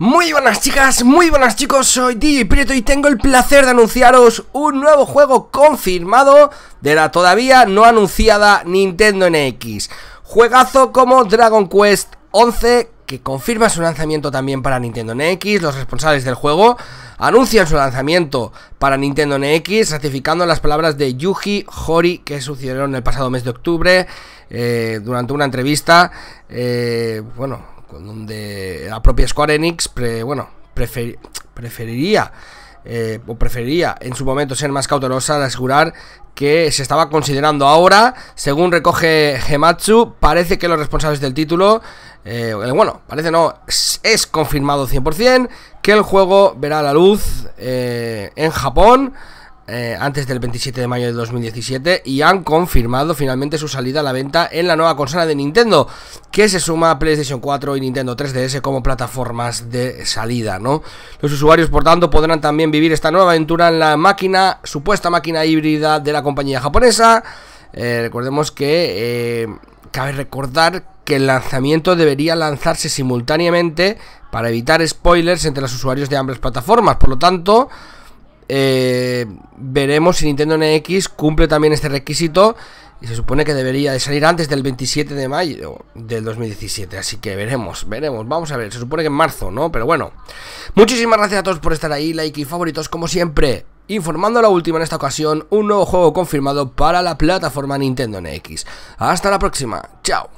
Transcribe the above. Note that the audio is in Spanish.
Muy buenas chicas, muy buenas chicos, soy DJ Prieto y tengo el placer de anunciaros un nuevo juego confirmado de la todavía no anunciada Nintendo NX. Juegazo como Dragon Quest 11 que confirma su lanzamiento también para Nintendo NX. Los responsables del juego anuncian su lanzamiento para Nintendo NX, ratificando las palabras de Yuji Hori que sucedieron el pasado mes de octubre eh, durante una entrevista, eh, bueno, donde la propia Square Enix, bueno, preferiría eh, o preferiría en su momento ser más cautelosa De asegurar que se estaba considerando ahora, según recoge Gematsu, parece que los responsables del título, eh, bueno, parece no, es, confirmado 100% que el juego verá la luz en Japón eh, antes del 27 de mayo de 2017 y han confirmado finalmente su salida a la venta en la nueva consola de Nintendo, que se suma a PlayStation 4 y Nintendo 3DS como plataformas de salida, ¿no? Los usuarios, por tanto, podrán también vivir esta nueva aventura en la máquina, supuesta máquina híbrida de la compañía japonesa. Eh, recordemos que eh, cabe recordar que el lanzamiento debería lanzarse simultáneamente para evitar spoilers entre los usuarios de ambas plataformas, por lo tanto... Eh, veremos si Nintendo NX cumple también este requisito y se supone que debería de salir antes del 27 de mayo del 2017, así que veremos, veremos, vamos a ver, se supone que en marzo, ¿no? Pero bueno, muchísimas gracias a todos por estar ahí, like y favoritos como siempre. Informando la última en esta ocasión, un nuevo juego confirmado para la plataforma Nintendo NX. Hasta la próxima, chao.